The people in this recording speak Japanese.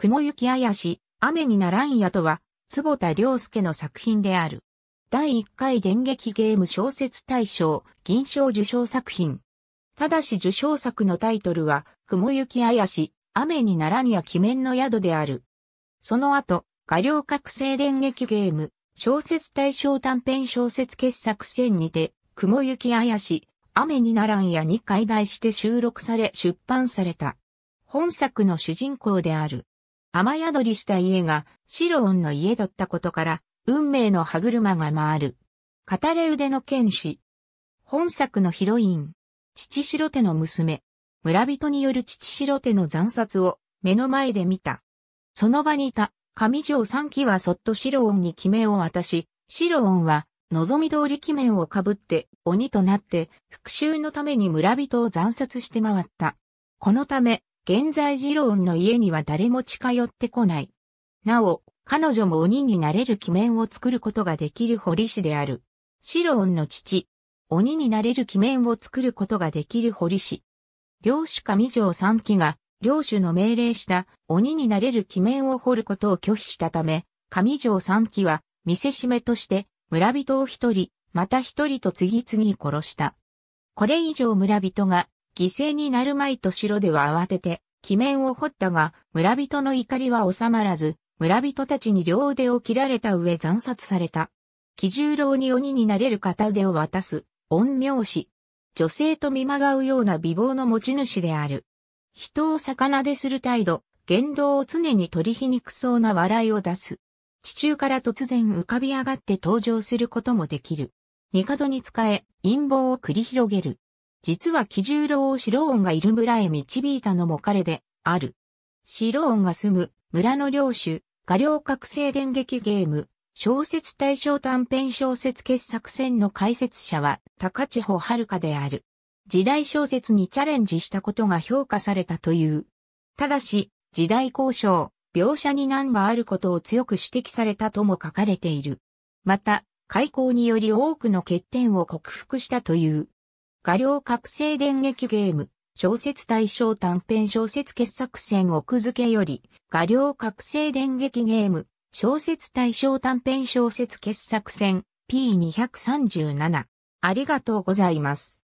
雲行きあやし、雨にならんやとは、坪田良介の作品である。第1回電撃ゲーム小説大賞、銀賞受賞作品。ただし受賞作のタイトルは、雲行きあやし、雨にならんや鬼面の宿である。その後、画量覚醒電撃ゲーム、小説大賞短編小説傑作選にて、雲行きあやし、雨にならんやに解題して収録され出版された。本作の主人公である、雨宿りした家がシロオンの家だったことから、運命の歯車が回る。語れ腕の剣士。本作のヒロイン。父白手の娘。村人による父白手の惨殺を目の前で見た。その場にいた上条三騎はそっとシロオンに決めを渡し、シロオンは望み通り鬼面をかぶって鬼となって復讐のために村人を惨殺して回った。このため現在ジローンの家には誰も近寄ってこない。なお、彼女も鬼になれる鬼面を作ることができる堀氏である。シローンの父、鬼になれる鬼面を作ることができる堀氏。領主上条三期が、領主の命令した鬼になれる鬼面を掘ることを拒否したため、上条三期は、見せしめとして、村人を一人、また一人と次々殺した。これ以上村人が犠牲になるまいと城では慌てて、鬼面を掘ったが、村人の怒りは収まらず、村人たちに両腕を切られた上惨殺された。鬼十郎に鬼になれる片腕を渡す、陰陽師。女性と見まがうような美貌の持ち主である。人を魚でする態度、言動を常に取り皮肉そうな笑いを出す。地中から突然浮かび上がって登場することもできる。帝に仕え、陰謀を繰り広げる。実は奇獣郎をシローンがいる村へ導いたのも彼である。シローンが住む村の領主、画領覚醒電撃ゲーム、小説対象短編小説傑作戦の解説者は高千穂遥である。時代小説にチャレンジしたことが評価されたという。ただし、時代交渉、描写に難があることを強く指摘されたとも書かれている。また、開口により多くの欠点を克服したという。画量覚醒電撃ゲーム、小説対象短編小説傑作選奥付けより、画量覚醒電撃ゲーム、小説対象短編小説傑作選 P237。ありがとうございます。